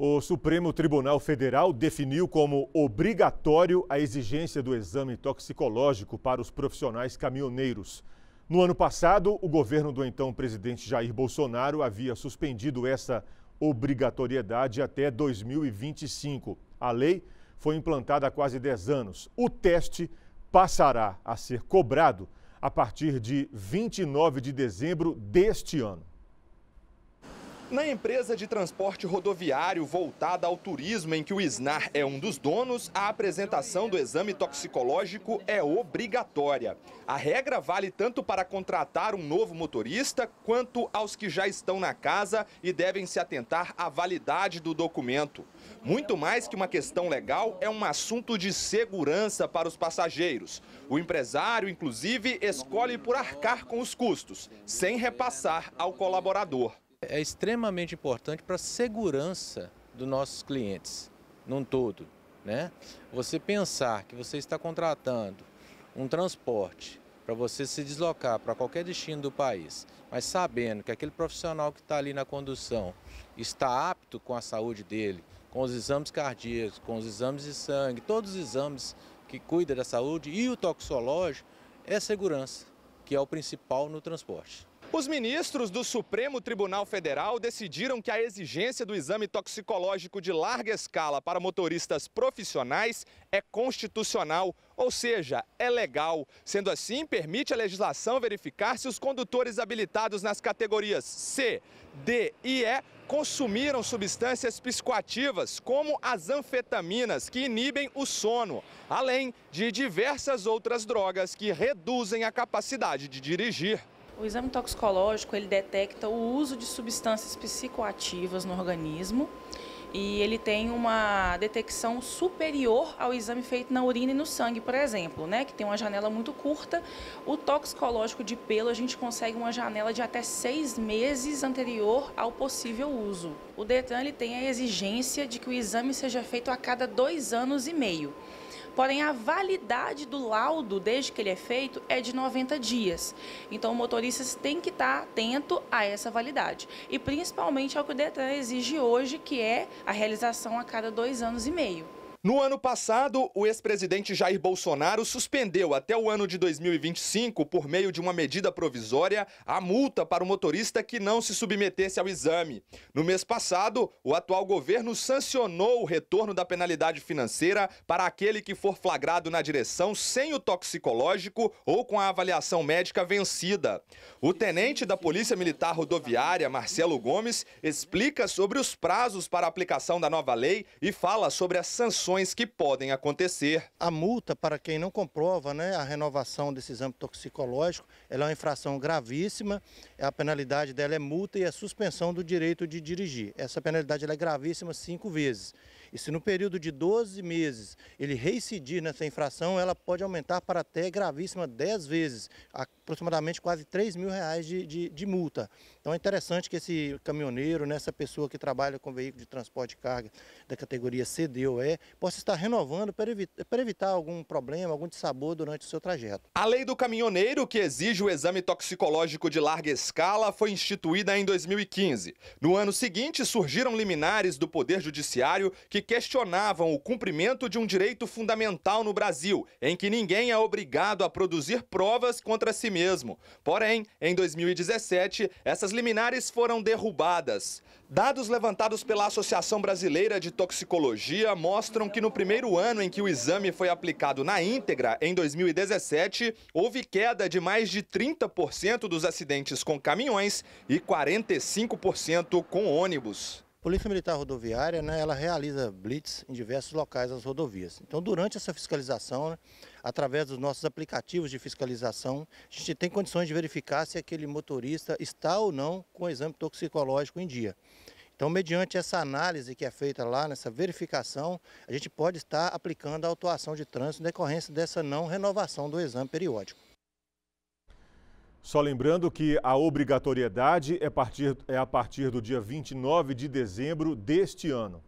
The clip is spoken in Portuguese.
O Supremo Tribunal Federal definiu como obrigatório a exigência do exame toxicológico para os profissionais caminhoneiros. No ano passado, o governo do então presidente Jair Bolsonaro havia suspendido essa obrigatoriedade até 2025. A lei foi implantada há quase 10 anos. O teste passará a ser cobrado a partir de 29 de dezembro deste ano. Na empresa de transporte rodoviário voltada ao turismo, em que o SNAR é um dos donos, a apresentação do exame toxicológico é obrigatória. A regra vale tanto para contratar um novo motorista, quanto aos que já estão na casa e devem se atentar à validade do documento. Muito mais que uma questão legal, é um assunto de segurança para os passageiros. O empresário, inclusive, escolhe por arcar com os custos, sem repassar ao colaborador é extremamente importante para a segurança dos nossos clientes, num todo. Né? Você pensar que você está contratando um transporte para você se deslocar para qualquer destino do país, mas sabendo que aquele profissional que está ali na condução está apto com a saúde dele, com os exames cardíacos, com os exames de sangue, todos os exames que cuida da saúde e o toxológico, é segurança, que é o principal no transporte. Os ministros do Supremo Tribunal Federal decidiram que a exigência do exame toxicológico de larga escala para motoristas profissionais é constitucional, ou seja, é legal. Sendo assim, permite a legislação verificar se os condutores habilitados nas categorias C, D e E consumiram substâncias psicoativas, como as anfetaminas, que inibem o sono, além de diversas outras drogas que reduzem a capacidade de dirigir. O exame toxicológico ele detecta o uso de substâncias psicoativas no organismo e ele tem uma detecção superior ao exame feito na urina e no sangue, por exemplo, né, que tem uma janela muito curta. O toxicológico de pelo a gente consegue uma janela de até seis meses anterior ao possível uso. O Detran ele tem a exigência de que o exame seja feito a cada dois anos e meio. Porém, a validade do laudo, desde que ele é feito, é de 90 dias. Então, o motorista tem que estar tá atento a essa validade. E principalmente ao é que o Detran exige hoje, que é a realização a cada dois anos e meio. No ano passado, o ex-presidente Jair Bolsonaro suspendeu até o ano de 2025, por meio de uma medida provisória, a multa para o motorista que não se submetesse ao exame. No mês passado, o atual governo sancionou o retorno da penalidade financeira para aquele que for flagrado na direção sem o toxicológico ou com a avaliação médica vencida. O tenente da Polícia Militar Rodoviária, Marcelo Gomes, explica sobre os prazos para a aplicação da nova lei e fala sobre as sanções situações que podem acontecer. A multa para quem não comprova né, a renovação desse exame toxicológico, ela é uma infração gravíssima, a penalidade dela é multa e a suspensão do direito de dirigir. Essa penalidade é gravíssima cinco vezes. E se no período de 12 meses ele reincidir nessa infração, ela pode aumentar para até gravíssima 10 vezes, aproximadamente quase 3 mil reais de, de, de multa. Então é interessante que esse caminhoneiro, nessa né, pessoa que trabalha com veículo de transporte de carga da categoria CD ou E, possa estar renovando para, para evitar algum problema, algum dissabor durante o seu trajeto. A lei do caminhoneiro, que exige o exame toxicológico de larga escala, foi instituída em 2015. No ano seguinte, surgiram liminares do Poder Judiciário que questionavam o cumprimento de um direito fundamental no Brasil, em que ninguém é obrigado a produzir provas contra si mesmo. Porém, em 2017, essas liminares foram derrubadas. Dados levantados pela Associação Brasileira de Toxicologia mostram que no primeiro ano em que o exame foi aplicado na íntegra, em 2017, houve queda de mais de 30% dos acidentes com caminhões e 45% com ônibus. Polícia Militar Rodoviária, né, ela realiza blitz em diversos locais das rodovias. Então, durante essa fiscalização, né, através dos nossos aplicativos de fiscalização, a gente tem condições de verificar se aquele motorista está ou não com o exame toxicológico em dia. Então, mediante essa análise que é feita lá, nessa verificação, a gente pode estar aplicando a autuação de trânsito em decorrência dessa não renovação do exame periódico. Só lembrando que a obrigatoriedade é, partir, é a partir do dia 29 de dezembro deste ano.